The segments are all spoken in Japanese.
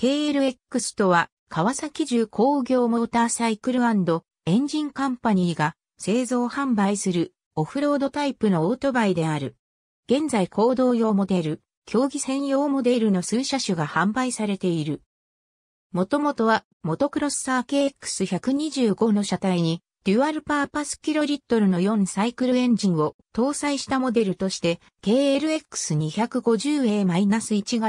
KLX とは、川崎重工業モーターサイクルエンジンカンパニーが製造販売するオフロードタイプのオートバイである。現在行動用モデル、競技専用モデルの数車種が販売されている。もともとはモトクロスサー KX125 の車体にデュアルパーパスキロリットルの4サイクルエンジンを搭載したモデルとして KLX250A-1 が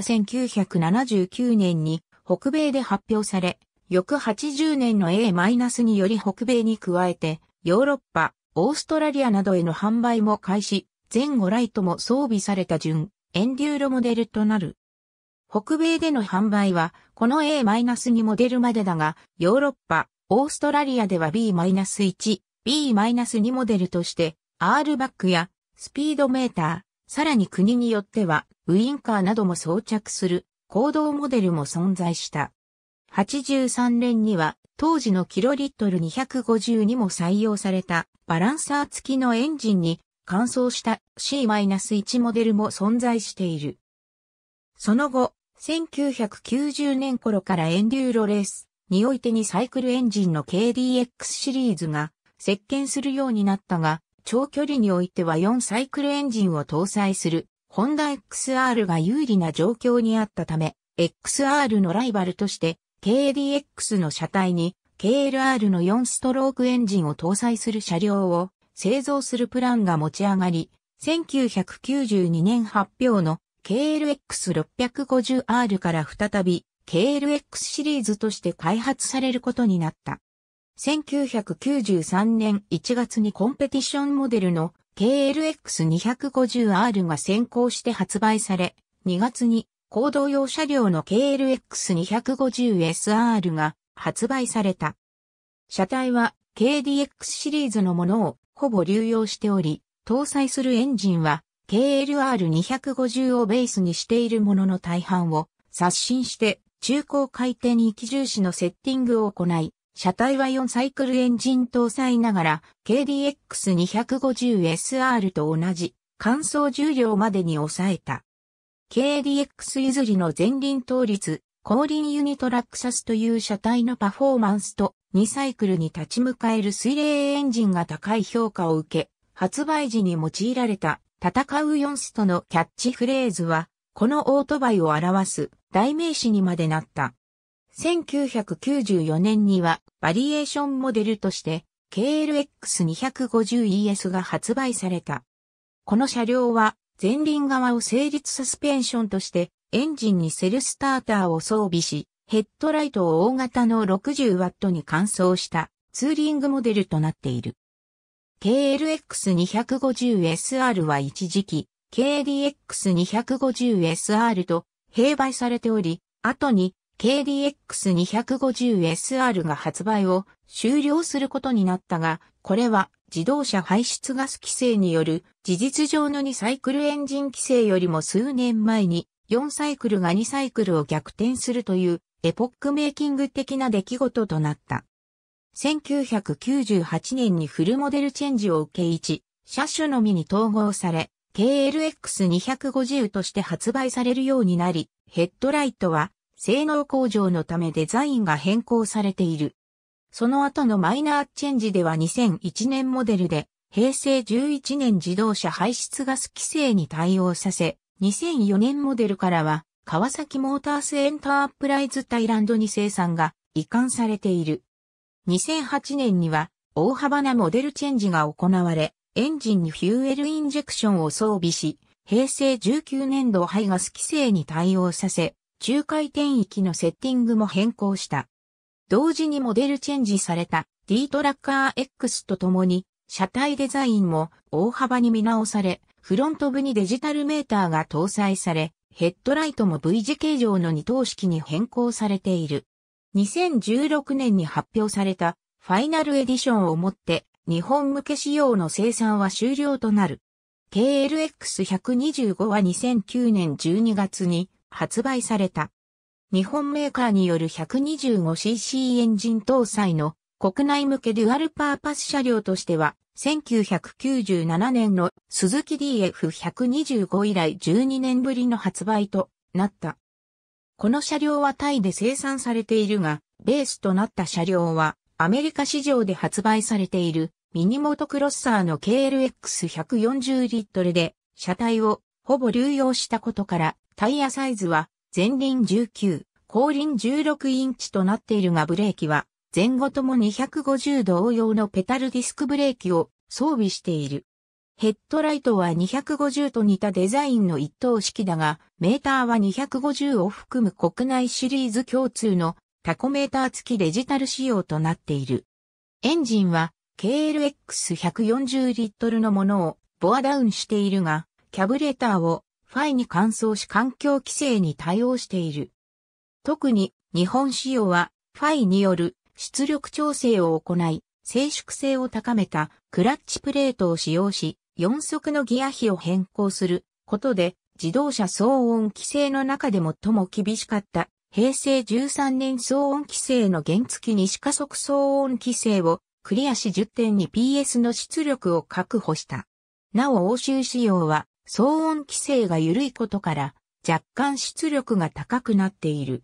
1979年に北米で発表され、翌80年の A- により北米に加えてヨーロッパ、オーストラリアなどへの販売も開始、前後ライトも装備された順、エンデューロモデルとなる。北米での販売は、この A- にモデルまでだが、ヨーロッパ、オーストラリアでは B-1、B-2 モデルとして、R バックやスピードメーター、さらに国によってはウインカーなども装着する行動モデルも存在した。83年には当時のキロリットル250にも採用されたバランサー付きのエンジンに乾燥した C-1 モデルも存在している。その後、1990年頃からエンデューロレース、においてにサイクルエンジンの KDX シリーズが席巻するようになったが、長距離においては4サイクルエンジンを搭載するホンダ XR が有利な状況にあったため、XR のライバルとして KDX の車体に KLR の4ストロークエンジンを搭載する車両を製造するプランが持ち上がり、1992年発表の KLX650R から再び KLX シリーズとして開発されることになった。1993年1月にコンペティションモデルの KLX250R が先行して発売され、2月に行動用車両の KLX250SR が発売された。車体は KDX シリーズのものをほぼ流用しており、搭載するエンジンは KLR250 をベースにしているものの大半を刷新して中高回転域重視のセッティングを行い、車体は4サイクルエンジン搭載ながら KDX250SR と同じ乾燥重量までに抑えた。KDX 譲りの前輪倒立、後輪ユニトラックサスという車体のパフォーマンスと2サイクルに立ち向かえる水冷エンジンが高い評価を受け、発売時に用いられた戦う4ストのキャッチフレーズは、このオートバイを表す代名詞にまでなった。1994年にはバリエーションモデルとして KLX250ES が発売された。この車両は前輪側を成立サスペンションとしてエンジンにセルスターターを装備し、ヘッドライトを大型の 60W に換装したツーリングモデルとなっている。KLX250SR は一時期 KDX250SR と併売されており、後に KDX250SR が発売を終了することになったが、これは自動車排出ガス規制による事実上の2サイクルエンジン規制よりも数年前に4サイクルが2サイクルを逆転するというエポックメイキング的な出来事となった。1998年にフルモデルチェンジを受け1、車種のみに統合され、KLX250 として発売されるようになり、ヘッドライトは性能向上のためデザインが変更されている。その後のマイナーチェンジでは2001年モデルで平成11年自動車排出ガス規制に対応させ、2004年モデルからは川崎モータースエンタープライズタイランドに生産が移管されている。2008年には大幅なモデルチェンジが行われ、エンジンにフューエルインジェクションを装備し、平成19年度排ガス規制に対応させ、中回転域のセッティングも変更した。同時にモデルチェンジされた D トラッカー X とともに、車体デザインも大幅に見直され、フロント部にデジタルメーターが搭載され、ヘッドライトも V 字形状の二等式に変更されている。2016年に発表されたファイナルエディションをもって日本向け仕様の生産は終了となる。KLX125 は2009年12月に発売された。日本メーカーによる 125cc エンジン搭載の国内向けデュアルパーパス車両としては、1997年のスズキ DF125 以来12年ぶりの発売となった。この車両はタイで生産されているが、ベースとなった車両はアメリカ市場で発売されているミニモトクロッサーの KLX140 リットルで、車体をほぼ流用したことから、タイヤサイズは前輪19、後輪16インチとなっているがブレーキは、前後とも250度様のペタルディスクブレーキを装備している。ヘッドライトは250と似たデザインの一等式だが、メーターは250を含む国内シリーズ共通のタコメーター付きデジタル仕様となっている。エンジンは KLX140 リットルのものをボアダウンしているが、キャブレーターをファイに換装し環境規制に対応している。特に日本仕様はファイによる出力調整を行い、静粛性を高めたクラッチプレートを使用し、4速のギア比を変更することで、自動車騒音規制の中で最も厳しかった平成13年騒音規制の原付二視加速騒音規制をクリアし1 0に p s の出力を確保した。なお欧州仕様は騒音規制が緩いことから若干出力が高くなっている。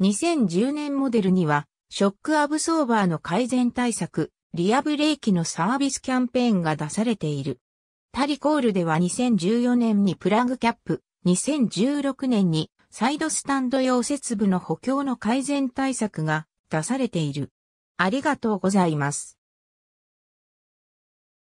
2010年モデルにはショックアブソーバーの改善対策、リアブレーキのサービスキャンペーンが出されている。タリコールでは2014年にプラグキャップ、2016年にサイドスタンド用節部の補強の改善対策が出されている。ありがとうございます。